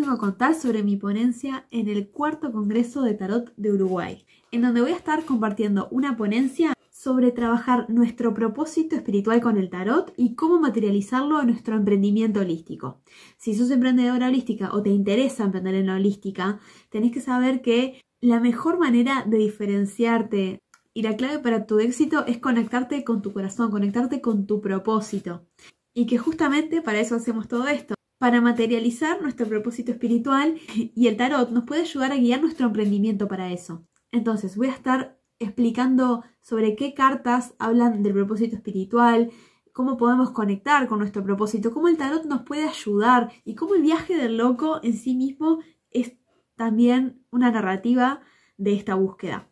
vengo a contar sobre mi ponencia en el cuarto Congreso de Tarot de Uruguay, en donde voy a estar compartiendo una ponencia sobre trabajar nuestro propósito espiritual con el tarot y cómo materializarlo en nuestro emprendimiento holístico. Si sos emprendedora holística o te interesa emprender en la holística, tenés que saber que la mejor manera de diferenciarte y la clave para tu éxito es conectarte con tu corazón, conectarte con tu propósito. Y que justamente para eso hacemos todo esto para materializar nuestro propósito espiritual y el tarot nos puede ayudar a guiar nuestro emprendimiento para eso. Entonces, voy a estar explicando sobre qué cartas hablan del propósito espiritual, cómo podemos conectar con nuestro propósito, cómo el tarot nos puede ayudar y cómo el viaje del loco en sí mismo es también una narrativa de esta búsqueda.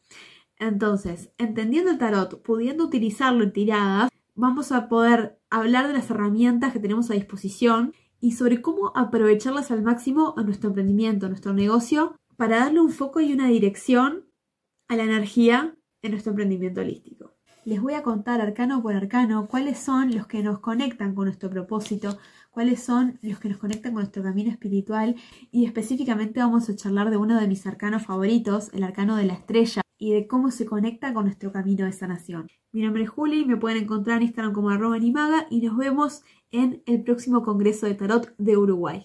Entonces, entendiendo el tarot, pudiendo utilizarlo en tiradas, vamos a poder hablar de las herramientas que tenemos a disposición y sobre cómo aprovecharlas al máximo a nuestro emprendimiento, a nuestro negocio, para darle un foco y una dirección a la energía en nuestro emprendimiento holístico. Les voy a contar arcano por arcano cuáles son los que nos conectan con nuestro propósito, cuáles son los que nos conectan con nuestro camino espiritual y específicamente vamos a charlar de uno de mis arcanos favoritos, el arcano de la estrella, y de cómo se conecta con nuestro camino de sanación. Mi nombre es Juli, me pueden encontrar en Instagram como arroba animaga y nos vemos en el próximo Congreso de Tarot de Uruguay.